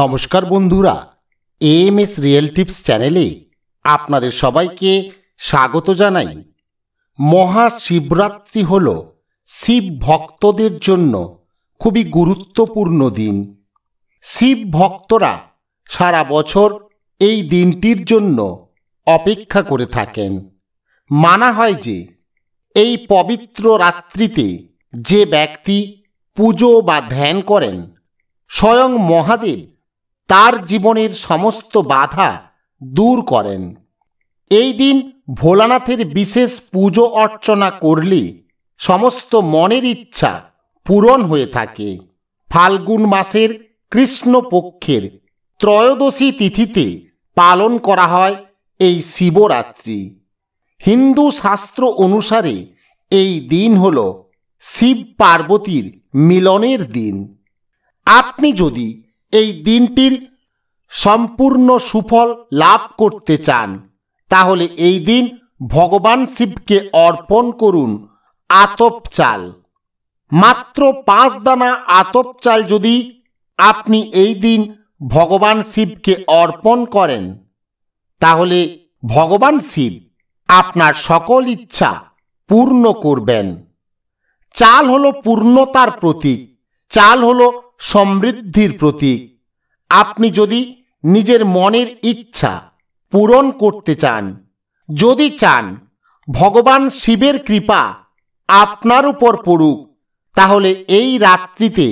নমস্কার বন্ধুরা M S real tips চ্যানেলে আপনাদের সবাইকে স্বাগত জানাই মহাশিবরাত্রি হল শিব ভক্তদের জন্য খুবই গুরুত্বপূর্ণ দিন শিব ভক্তরা সারা বছর এই দিনটির জন্য অপেক্ষা করে থাকেন মানা হয় যে এই পবিত্র রাত্রিতে যে ব্যক্তি পুজো বা ধ্যান করেন স্বয়ং মহাদেব তার জীবনের সমস্ত বাধা দূর করেন এই দিন ভোলানাথের বিশেষ পুজো অর্চনা করলে সমস্ত মনের ইচ্ছা পূরণ হয়ে থাকে ফাল্গুন মাসের কৃষ্ণপক্ষের ত্রয়োদশী তিথিতে পালন করা হয় এই শিবরাত্রি হিন্দু শাস্ত্র অনুসারে এই দিন হল শিব পার্বতীর মিলনের দিন আপনি যদি এই দিনটির সম্পূর্ণ সুফল লাভ করতে চান তাহলে এই দিন ভগবান শিবকে অর্পণ করুন আতপ চাল মাত্র পাঁচ দানা আতপ চাল যদি আপনি এই দিন ভগবান শিবকে অর্পণ করেন তাহলে ভগবান শিব আপনার সকল ইচ্ছা পূর্ণ করবেন চাল হলো পূর্ণতার প্রতীক চাল হলো সমৃদ্ধির প্রতীক আপনি যদি নিজের মনের ইচ্ছা পূরণ করতে চান যদি চান ভগবান শিবের কৃপা আপনার উপর পড়ুক তাহলে এই রাত্রিতে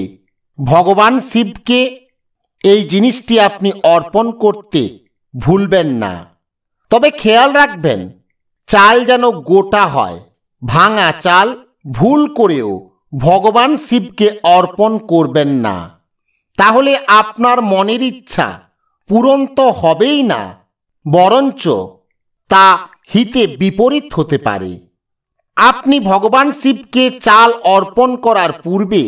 ভগবান শিবকে এই জিনিসটি আপনি অর্পণ করতে ভুলবেন না তবে খেয়াল রাখবেন চাল যেন গোটা হয় ভাঙা চাল ভুল করেও ভগবান শিবকে অর্পণ করবেন না তাহলে আপনার মনের ইচ্ছা পূরণ তো হবেই না বরঞ্চ তা হিতে বিপরীত হতে পারে আপনি ভগবান শিবকে চাল অর্পণ করার পূর্বে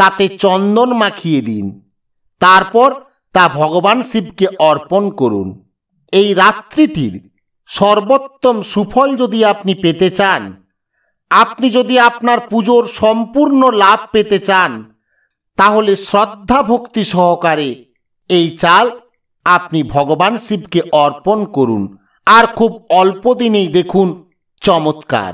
তাতে চন্দন মাখিয়ে দিন তারপর তা ভগবান শিবকে অর্পণ করুন এই রাত্রিটির সর্বোত্তম সুফল যদি আপনি পেতে চান আপনি যদি আপনার পুজোর সম্পূর্ণ লাভ পেতে চান তাহলে শ্রদ্ধা ভক্তি সহকারে এই চাল আপনি ভগবান শিবকে অর্পণ করুন আর খুব অল্প দিনেই দেখুন চমৎকার